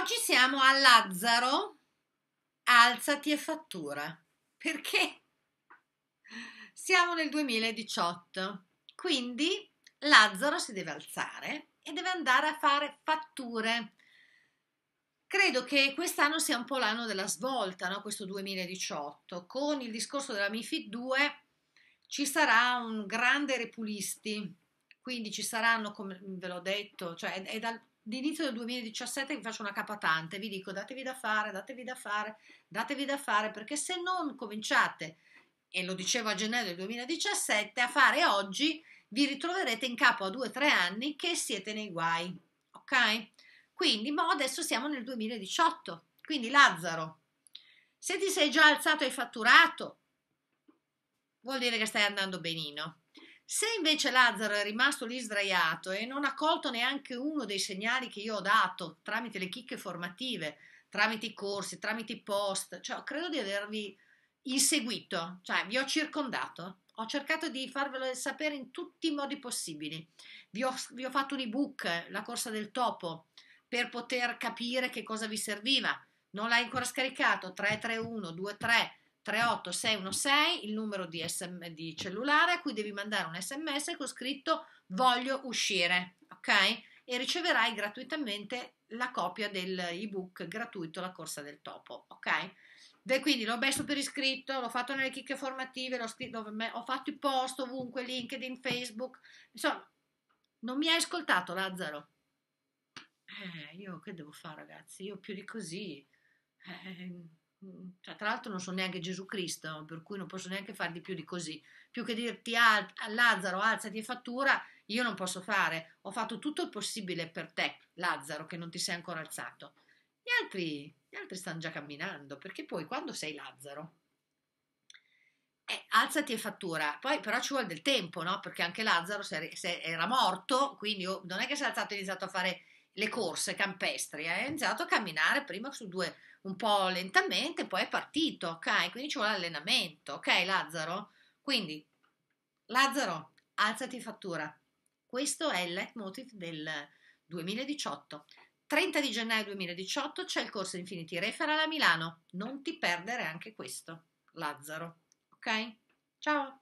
Oggi siamo a Lazzaro, alzati e fattura. Perché? Siamo nel 2018, quindi Lazzaro si deve alzare e deve andare a fare fatture. Credo che quest'anno sia un po' l'anno della svolta, no? questo 2018. Con il discorso della MIFID 2 ci sarà un grande repulisti, quindi ci saranno, come ve l'ho detto, cioè è, è dal d'inizio del 2017 vi faccio una capatante, vi dico datevi da fare, datevi da fare, datevi da fare, perché se non cominciate, e lo dicevo a gennaio del 2017, a fare oggi, vi ritroverete in capo a 2-3 anni che siete nei guai, ok? Quindi, ma adesso siamo nel 2018, quindi Lazzaro, se ti sei già alzato e fatturato, vuol dire che stai andando benino. Se invece Lazzaro è rimasto lì sdraiato e non ha colto neanche uno dei segnali che io ho dato tramite le chicche formative, tramite i corsi, tramite i post, cioè credo di avervi inseguito, cioè vi ho circondato. Ho cercato di farvelo sapere in tutti i modi possibili. Vi ho, vi ho fatto un ebook, La corsa del topo, per poter capire che cosa vi serviva. Non l'hai ancora scaricato? 331 23 38616, il numero di, SM, di cellulare a cui devi mandare un sms con scritto voglio uscire, ok? E riceverai gratuitamente la copia del ebook gratuito La corsa del topo, ok? De, quindi l'ho messo per iscritto, l'ho fatto nelle chicche formative, l'ho scritto, ho fatto i post ovunque, LinkedIn, Facebook, insomma, non mi hai ascoltato Lazzaro. Eh, io che devo fare ragazzi? Io più di così. Eh, Mm, cioè, tra l'altro non sono neanche Gesù Cristo, per cui non posso neanche fare di più di così. Più che dirti a Lazzaro alzati e fattura, io non posso fare. Ho fatto tutto il possibile per te, Lazzaro, che non ti sei ancora alzato. Gli altri, gli altri stanno già camminando, perché poi quando sei Lazzaro, eh, alzati e fattura, poi però ci vuole del tempo, no? Perché anche Lazzaro se, se era morto, quindi non è che si è alzato e iniziato a fare le corse campestri, ha eh, iniziato a camminare prima su due un po' lentamente, poi è partito, ok? Quindi ci vuole allenamento, ok Lazzaro? Quindi Lazzaro, alzati fattura. Questo è il leitmotiv del 2018. 30 di gennaio 2018 c'è il corso Infinity Referral a Milano. Non ti perdere anche questo, Lazzaro. Ok? Ciao!